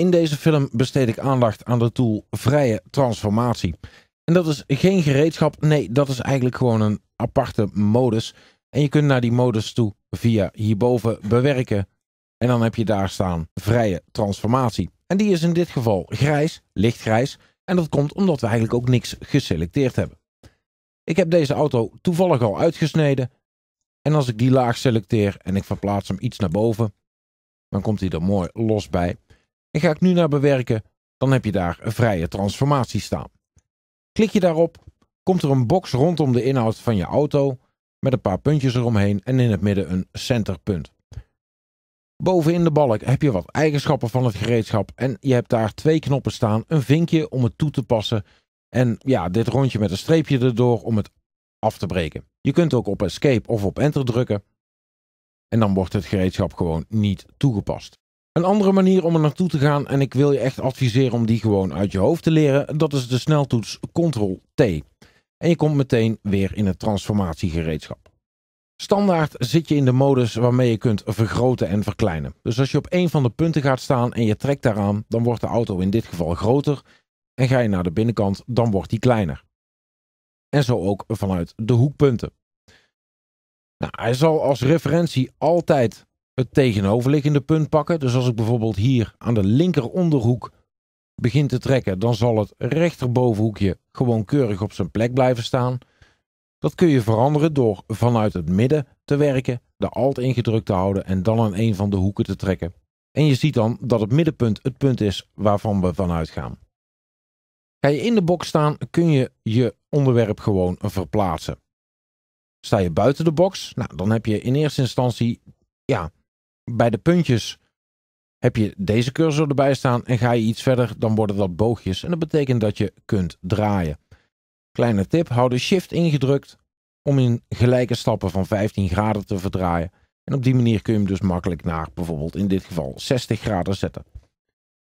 In deze film besteed ik aandacht aan de tool vrije transformatie. En dat is geen gereedschap, nee, dat is eigenlijk gewoon een aparte modus. En je kunt naar die modus toe via hierboven bewerken. En dan heb je daar staan vrije transformatie. En die is in dit geval grijs, lichtgrijs. En dat komt omdat we eigenlijk ook niks geselecteerd hebben. Ik heb deze auto toevallig al uitgesneden. En als ik die laag selecteer en ik verplaats hem iets naar boven, dan komt hij er mooi los bij en ga ik nu naar bewerken, dan heb je daar een vrije transformatie staan. Klik je daarop, komt er een box rondom de inhoud van je auto met een paar puntjes eromheen en in het midden een centerpunt. Bovenin de balk heb je wat eigenschappen van het gereedschap en je hebt daar twee knoppen staan, een vinkje om het toe te passen en ja, dit rondje met een streepje erdoor om het af te breken. Je kunt ook op escape of op enter drukken en dan wordt het gereedschap gewoon niet toegepast. Een andere manier om er naartoe te gaan, en ik wil je echt adviseren om die gewoon uit je hoofd te leren, dat is de sneltoets Ctrl-T. En je komt meteen weer in het transformatiegereedschap. Standaard zit je in de modus waarmee je kunt vergroten en verkleinen. Dus als je op een van de punten gaat staan en je trekt daaraan, dan wordt de auto in dit geval groter. En ga je naar de binnenkant, dan wordt die kleiner. En zo ook vanuit de hoekpunten. Nou, hij zal als referentie altijd het tegenoverliggende punt pakken. Dus als ik bijvoorbeeld hier aan de linkeronderhoek onderhoek begin te trekken, dan zal het rechterbovenhoekje gewoon keurig op zijn plek blijven staan. Dat kun je veranderen door vanuit het midden te werken, de alt ingedrukt te houden en dan aan een van de hoeken te trekken. En je ziet dan dat het middenpunt het punt is waarvan we vanuit gaan. Ga je in de box staan, kun je je onderwerp gewoon verplaatsen. Sta je buiten de box, nou, dan heb je in eerste instantie ja, bij de puntjes heb je deze cursor erbij staan en ga je iets verder, dan worden dat boogjes. En dat betekent dat je kunt draaien. Kleine tip, hou de shift ingedrukt om in gelijke stappen van 15 graden te verdraaien. En op die manier kun je hem dus makkelijk naar bijvoorbeeld in dit geval 60 graden zetten.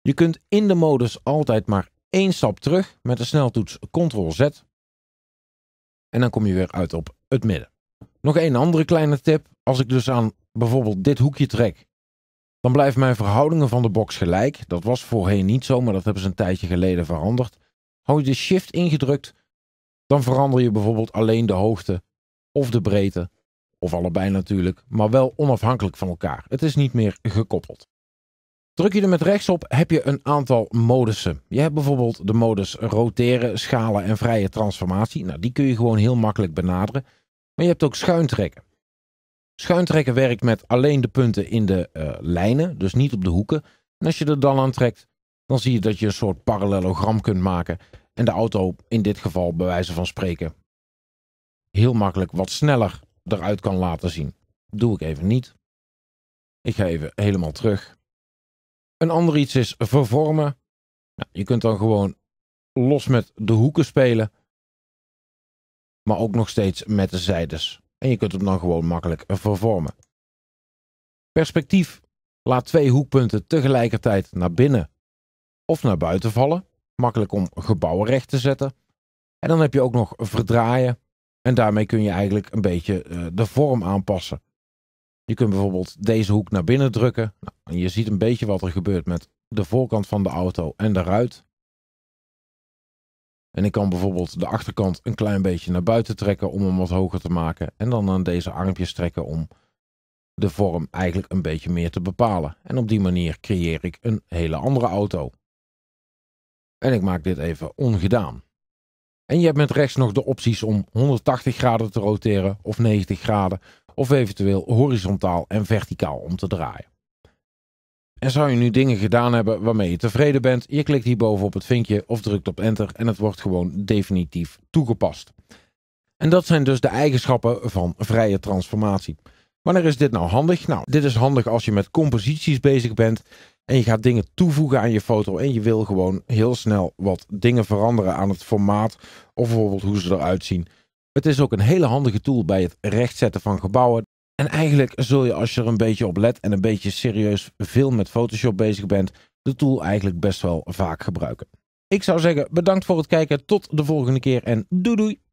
Je kunt in de modus altijd maar één stap terug met de sneltoets Ctrl-Z. En dan kom je weer uit op het midden. Nog één andere kleine tip. Als ik dus aan bijvoorbeeld dit hoekje trek, dan blijven mijn verhoudingen van de box gelijk. Dat was voorheen niet zo, maar dat hebben ze een tijdje geleden veranderd. Hou je de shift ingedrukt, dan verander je bijvoorbeeld alleen de hoogte of de breedte, of allebei natuurlijk, maar wel onafhankelijk van elkaar. Het is niet meer gekoppeld. Druk je er met rechts op, heb je een aantal modussen. Je hebt bijvoorbeeld de modus roteren, schalen en vrije transformatie. Nou, die kun je gewoon heel makkelijk benaderen. Maar je hebt ook schuintrekken. Schuintrekken werkt met alleen de punten in de eh, lijnen, dus niet op de hoeken. En als je er dan aan trekt, dan zie je dat je een soort parallelogram kunt maken. En de auto in dit geval, bij wijze van spreken, heel makkelijk wat sneller eruit kan laten zien. Dat doe ik even niet. Ik ga even helemaal terug. Een ander iets is vervormen. Nou, je kunt dan gewoon los met de hoeken spelen. Maar ook nog steeds met de zijdes. En je kunt hem dan gewoon makkelijk vervormen. Perspectief laat twee hoekpunten tegelijkertijd naar binnen of naar buiten vallen. Makkelijk om gebouwen recht te zetten. En dan heb je ook nog verdraaien. En daarmee kun je eigenlijk een beetje eh, de vorm aanpassen. Je kunt bijvoorbeeld deze hoek naar binnen drukken. Nou, je ziet een beetje wat er gebeurt met de voorkant van de auto en de ruit. En ik kan bijvoorbeeld de achterkant een klein beetje naar buiten trekken om hem wat hoger te maken. En dan aan deze armpjes trekken om de vorm eigenlijk een beetje meer te bepalen. En op die manier creëer ik een hele andere auto. En ik maak dit even ongedaan. En je hebt met rechts nog de opties om 180 graden te roteren of 90 graden of eventueel horizontaal en verticaal om te draaien. En zou je nu dingen gedaan hebben waarmee je tevreden bent, je klikt hierboven op het vinkje of drukt op enter en het wordt gewoon definitief toegepast. En dat zijn dus de eigenschappen van vrije transformatie. Wanneer is dit nou handig? Nou, dit is handig als je met composities bezig bent en je gaat dingen toevoegen aan je foto en je wil gewoon heel snel wat dingen veranderen aan het formaat of bijvoorbeeld hoe ze eruit zien. Het is ook een hele handige tool bij het rechtzetten van gebouwen. En eigenlijk zul je als je er een beetje op let en een beetje serieus veel met Photoshop bezig bent, de tool eigenlijk best wel vaak gebruiken. Ik zou zeggen bedankt voor het kijken, tot de volgende keer en doei doei!